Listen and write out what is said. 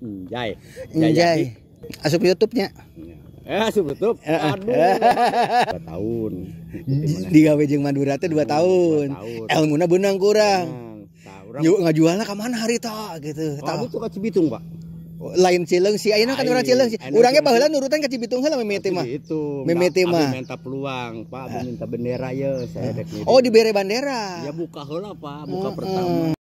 Enjay. Enjay. Asup YouTube-nya. Eh, asup YouTube. Eh, eh. Aduh. dua tahun. Digawe jeung Madura teh 2 tahun. Elmuna benang kurang. Yuk ngajualna ka mana hari ta gitu. Oh, tahu tuh ka Cibitung, Pak. Lain Cileng sih, ayeuna kan orang Cileng sih. Urangnya baheula nurutan ke Cibitung heula mimiti oh, mah. Itu. Mimiti mah. minta peluang, Pak, ah. minta bendera ya. saya dek. Oh, dibere bendera. Ya buka heula, Pak, buka ah, ah. pertama.